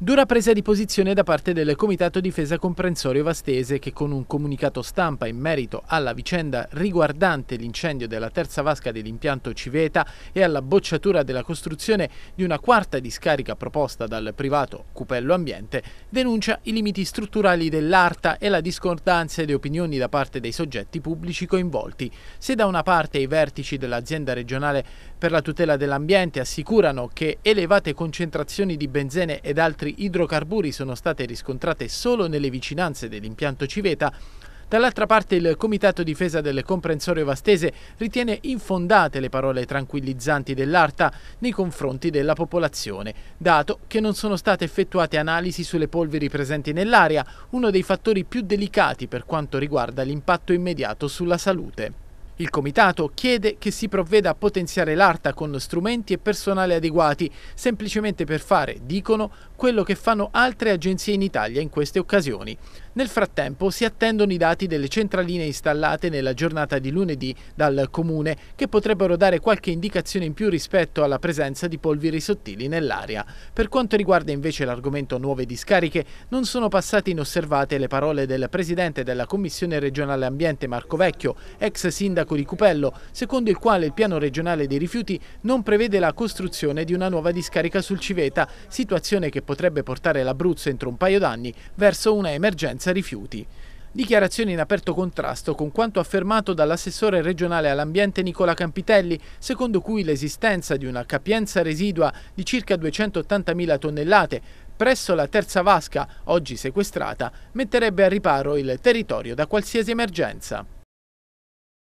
Dura presa di posizione da parte del Comitato Difesa Comprensorio Vastese che con un comunicato stampa in merito alla vicenda riguardante l'incendio della terza vasca dell'impianto Civeta e alla bocciatura della costruzione di una quarta discarica proposta dal privato Cupello Ambiente denuncia i limiti strutturali dell'ARTA e la discordanza di opinioni da parte dei soggetti pubblici coinvolti. Se da una parte i vertici dell'azienda regionale per la tutela dell'ambiente assicurano che elevate concentrazioni di benzene ed altri altri idrocarburi sono state riscontrate solo nelle vicinanze dell'impianto Civeta, Dall'altra parte il Comitato Difesa del Comprensorio Vastese ritiene infondate le parole tranquillizzanti dell'ARTA nei confronti della popolazione, dato che non sono state effettuate analisi sulle polveri presenti nell'area, uno dei fattori più delicati per quanto riguarda l'impatto immediato sulla salute. Il comitato chiede che si provveda a potenziare l'ARTA con strumenti e personale adeguati, semplicemente per fare, dicono, quello che fanno altre agenzie in Italia in queste occasioni. Nel frattempo si attendono i dati delle centraline installate nella giornata di lunedì dal comune, che potrebbero dare qualche indicazione in più rispetto alla presenza di polveri sottili nell'aria. Per quanto riguarda invece l'argomento nuove discariche, non sono passate inosservate le parole del presidente della Commissione regionale ambiente Marco Vecchio, ex sindaco sindaco di Cupello, secondo il quale il piano regionale dei rifiuti non prevede la costruzione di una nuova discarica sul Civeta, situazione che potrebbe portare l'Abruzzo entro un paio d'anni verso una emergenza rifiuti. Dichiarazione in aperto contrasto con quanto affermato dall'assessore regionale all'ambiente Nicola Campitelli, secondo cui l'esistenza di una capienza residua di circa 280.000 tonnellate presso la terza vasca, oggi sequestrata, metterebbe a riparo il territorio da qualsiasi emergenza.